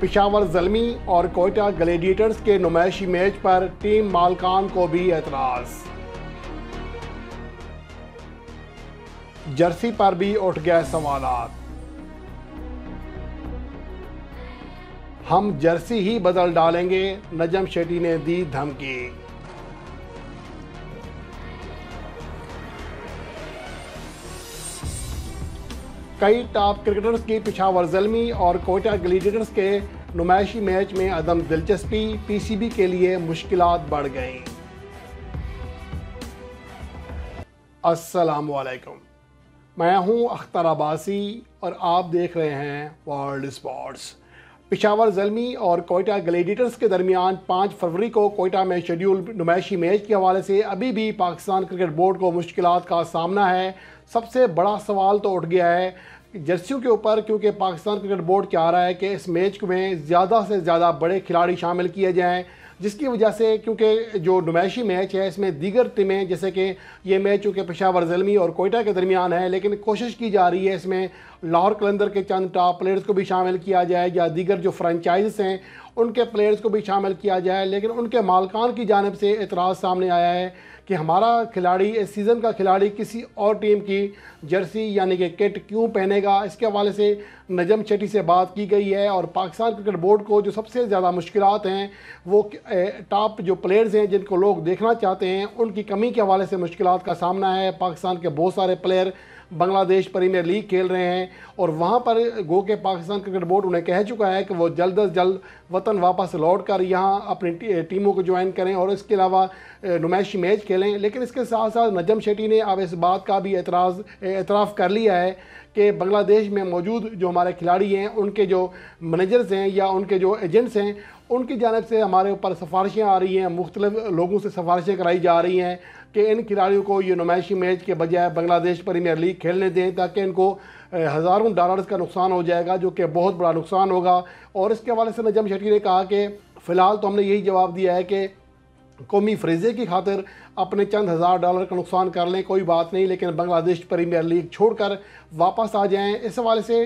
पिशावर जलमी और कोयटा ग्लेडिएटर्स के नुमाइशी मैच पर टीम मालकान को भी एतराज जर्सी पर भी उठ गए सवाल हम जर्सी ही बदल डालेंगे नजम शेट्टी ने दी धमकी कई टॉप क्रिकेटर्स की पिछावर जलमी और कोयटा ग्लेडिएटर्स के नुमाइशी मैच में अदम दिलचस्पी पीसीबी के लिए मुश्किल बढ़ गई असलम मैं हूं अख्तर अब्बासी और आप देख रहे हैं वर्ल्ड स्पोर्ट्स पिशावर जलमी और कोयटा ग्लेडिटर्स के दरमियान पाँच फरवरी को कोयटा में शेड्यूल नुमाइशी मैच के हवाले से अभी भी पाकिस्तान क्रिकेट बोर्ड को मुश्किल का सामना है सबसे बड़ा सवाल तो उठ गया है जर्सियों के ऊपर क्योंकि पाकिस्तान क्रिकेट बोर्ड चाह रहा है कि इस मैच में ज़्यादा से ज़्यादा बड़े खिलाड़ी शामिल किए जाएँ जिसकी वजह से क्योंकि जो नुमाइशी मैच है इसमें दीगर टीमें जैसे कि ये मैच चूँकि पेशावर जलमी और कोयटा के दरमियान है लेकिन कोशिश की जा रही है इसमें लाहौर कलंदर के चंद टॉप प्लेयर्स को भी शामिल किया जाए या दीगर जो फ्रेंचाइज हैं उनके प्लेयर्स को भी शामिल किया जाए लेकिन उनके मालकान की जानब से एतराज़ सामने आया है कि हमारा खिलाड़ी इस सीज़न का खिलाड़ी किसी और टीम की जर्सी यानी कि किट क्यों पहनेगा इसके हवाले से नजम चेटी से बात की गई है और पाकिस्तान क्रिकेट बोर्ड को जो सबसे ज़्यादा मुश्किल हैं वो टॉप जो प्लेयर्स हैं जिनको लोग देखना चाहते हैं उनकी कमी के हवाले से मुश्किल का सामना है पाकिस्तान के बहुत सारे प्लेयर बांग्लादेश प्रीमियर लीग खेल रहे हैं और वहाँ पर गो के पाकिस्तान क्रिकेट बोर्ड उन्हें कह चुका है कि वो जल्द अज जल्द वतन वापस लौट कर यहाँ अपनी टीमों को ज्वाइन करें और इसके अलावा नुमाइशी मैच खेलें लेकिन इसके साथ साथ नजम शेट्टी ने अब इस बात का भी एतराज़ एतराफ़ कर लिया है कि बांग्लादेश में मौजूद जो हमारे खिलाड़ी हैं उनके जो मैनेजर्स हैं या उनके जो एजेंट्स हैं उनकी जानब से हमारे ऊपर सिफारिशें आ रही हैं मुख्तलिफ लोगों से सिफारिशें कराई जा रही हैं कि इन खिलाड़ियों को ये नुमाइशी मैच के बजाय बांग्लादेश प्रीमियर लीग खेलने दें ताकि इनको हज़ारों डॉलर्स का नुकसान हो जाएगा जो कि बहुत बड़ा नुकसान होगा और इसके हवाले से नजम शेट्टी ने कहा कि फ़िलहाल तो हमने यही जवाब दिया है कि कौमी फ्रेज़े की खातर अपने चंद हज़ार डॉलर का नुकसान कर लें कोई बात नहीं लेकिन बांग्लादेश प्रीमियर लीग छोड़कर वापस आ जाएं इस हवाले से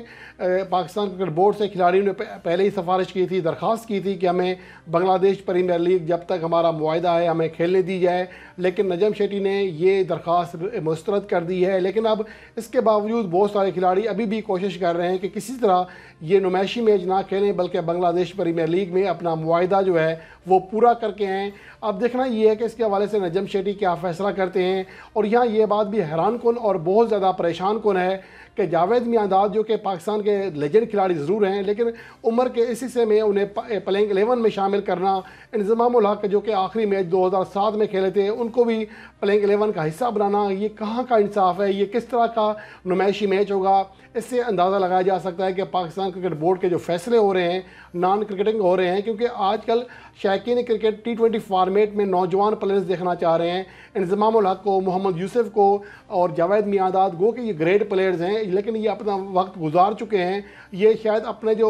पाकिस्तान क्रिकेट बोर्ड से खिलाड़ियों ने पहले ही सिफारिश की थी दरख्वास्त की थी कि हमें बांग्लादेश प्रीमियर लीग जब तक हमारा माहदा है हमें खेलने दी जाए लेकिन नजम शेट्टी ने ये दरख्वास्त मुस्तरद कर दी है लेकिन अब इसके बावजूद बहुत सारे खिलाड़ी अभी भी कोशिश कर रहे हैं कि किसी तरह ये नुमाइशी मैच ना खेलें बल्कि बांग्लादेश प्रीमियर लीग में अपना माहा जो है वो पूरा करके आएँ अब देखना ये है कि इसके हवाले से नजम शेट्टी कमेटी क्या फैसला करते हैं और यहाँ ये बात भी हैरान कन और बहुत ज़्यादा परेशान कन है कि जावेद मियांदाद जो कि पाकिस्तान के लेजेंड खिलाड़ी ज़रूर हैं लेकिन उम्र के इस हिस्से में उन्हें प्लेइंग एलेवन में शामिल करना इंजमाम हक जो कि आखिरी मैच 2007 में खेले थे उनको भी प्लेइंग एलेवन का हिस्सा बनाना ये कहाँ का इंसाफ है ये किस तरह का नुमाइशी मैच होगा इससे अंदाज़ा लगाया जा सकता है कि पाकिस्तान क्रिकेट बोर्ड के जो फैसले हो रहे हैं नॉन क्रिकेटिंग हो रहे हैं क्योंकि आजकल शायक क्रिकेट टी ट्वेंटी फार्मेट में नौजवान प्लेयर्स देखना चाह रहे हैं हैं इंजमाम को मोहम्मद यूसुफ को और जावेद मियादाद गो के ये ग्रेट प्लेयर्स हैं लेकिन ये अपना वक्त गुजार चुके हैं ये शायद अपने जो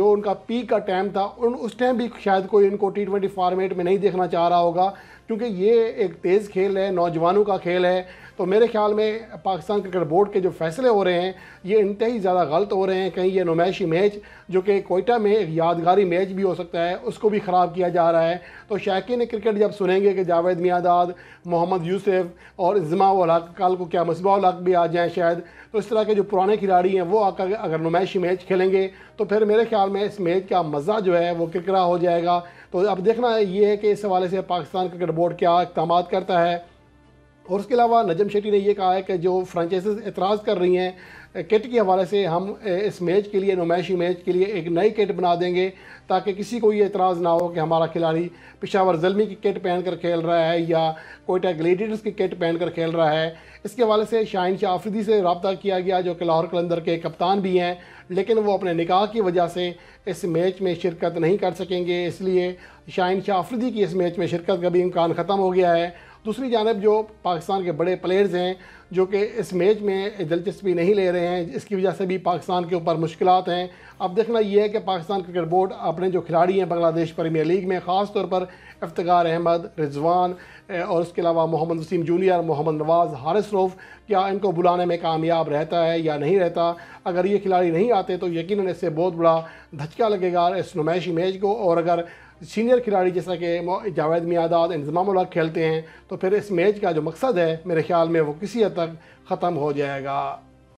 जो उनका पीक का टाइम था उन उस टाइम भी शायद कोई इनको टी ट्वेंटी फार्मेट में नहीं देखना चाह रहा होगा क्योंकि ये एक तेज़ खेल है नौजवानों का खेल है तो मेरे ख्याल में पाकिस्तान क्रिकेट बोर्ड के जो फैसले हो रहे हैं ये ही ज़्यादा गलत हो रहे हैं कहीं ये नुमाइशी मैच जो कि कोयटा में एक यादगारी मैच भी हो सकता है उसको भी ख़राब किया जा रहा है तो शायक क्रिकेट जब सुनेंगे कि जावेद मियादाद मोहम्मद यूसुफ और इज़मा उलहक कल को क्या मसबा उलहक भी आ जाएँ शायद तो इस तरह के जो पुराने खिलाड़ी हैं वो आकर अगर नुमाइशी मैच खेलेंगे तो फिर मेरे ख्याल में इस मैच का मज़ा जो है वो किरकिरा हो जाएगा तो अब देखना ये है कि इस हवाले से पाकिस्तान क्रिकेट बोर्ड क्या इकदाम करता है और उसके अलावा नजम शेट्टी ने यह कहा है कि जो फ्रेंचाइज एतराज़ कर रही हैं किट के हवाले से हम इस मैच के लिए नुमाइशी मैच के लिए एक नई किट बना देंगे ताकि किसी को ये एतराज़ ना हो कि हमारा खिलाड़ी पिशावर जलमी की किट पहन कर खेल रहा है या कोयटा ग्लेडियटर्स की किट पहन कर खेल रहा है इसके हवाले से शाहिन शाह आफरीदी से रबता किया गया जो कि लाहौर कलंदर के कप्तान भी हैं लेकिन वो अपने निकाह की वजह से इस मैच में शिरकत नहीं कर सकेंगे इसलिए शाहिन शाह आफरीदी की इस मैच में शिरकत का भी इम्कान ख़त्म हो गया है दूसरी जानब जो पाकिस्तान के बड़े प्लेयर्स हैं जो कि इस मैच में दिलचस्पी नहीं ले रहे हैं इसकी वजह से भी पाकिस्तान के ऊपर मुश्किल हैं अब देखना यह है कि पाकिस्तान क्रिकेट बोर्ड अपने जो खिलाड़ी हैं बांग्लादेश प्रीमियर लीग में ख़ास तौर पर इफ्तार अहमद रिजवान और उसके अलावा मोहम्मद वसीम जूनियर मोहम्मद नवाज़ हारिस रोफ़ क्या इनको बुलाने में कामयाब रहता है या नहीं रहता अगर ये खिलाड़ी नहीं आते तो यकीन इससे बहुत बड़ा धचका लगेगा इस नुमाइशी मैच को और अगर सीनियर खिलाड़ी जैसा कि जावेद मियादाद इंतजाम उलग खेलते हैं तो फिर इस मैच का जो मकसद है मेरे ख्याल में वो किसी हद तक ख़त्म हो जाएगा